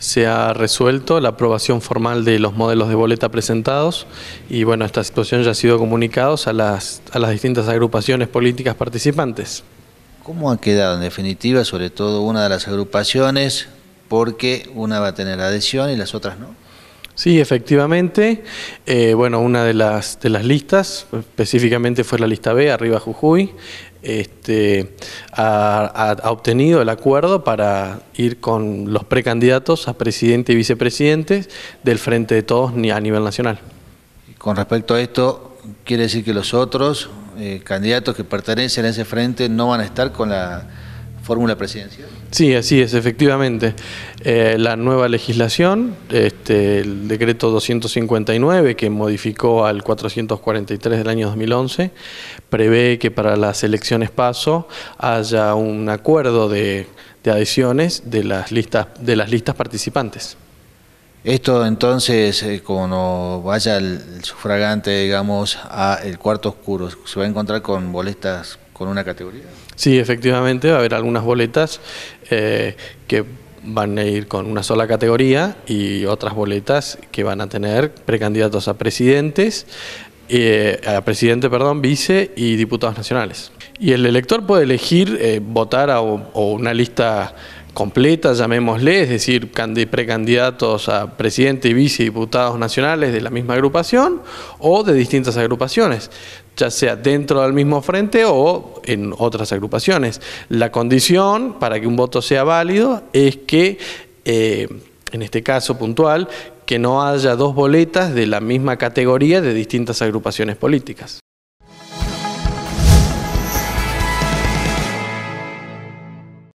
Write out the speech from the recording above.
Se ha resuelto la aprobación formal de los modelos de boleta presentados y bueno, esta situación ya ha sido comunicados a las, a las distintas agrupaciones políticas participantes. ¿Cómo ha quedado en definitiva, sobre todo una de las agrupaciones, porque una va a tener adhesión y las otras no? Sí, efectivamente. Eh, bueno, una de las, de las listas, específicamente fue la lista B, arriba Jujuy, este, ha, obtenido el acuerdo para ir con los precandidatos a presidente y vicepresidente del Frente de Todos a nivel nacional. Con respecto a esto, ¿quiere decir que los otros eh, candidatos que pertenecen a ese frente no van a estar con la fórmula presidencial? Sí, así es, efectivamente. Eh, la nueva legislación, este, el decreto 259 que modificó al 443 del año 2011, prevé que para las elecciones paso haya un acuerdo de, adiciones de las listas, de las listas participantes. Esto entonces, como eh, cuando vaya el, el sufragante, digamos, al cuarto oscuro, se va a encontrar con boletas con una categoría. Sí, efectivamente, va a haber algunas boletas eh, que van a ir con una sola categoría y otras boletas que van a tener precandidatos a presidentes, eh, a presidente, perdón, vice y diputados nacionales. Y el elector puede elegir eh, votar a o una lista completa, llamémosle, es decir, precandidatos a presidente y vice diputados nacionales de la misma agrupación o de distintas agrupaciones ya sea dentro del mismo frente o en otras agrupaciones. La condición para que un voto sea válido es que, eh, en este caso puntual, que no haya dos boletas de la misma categoría de distintas agrupaciones políticas.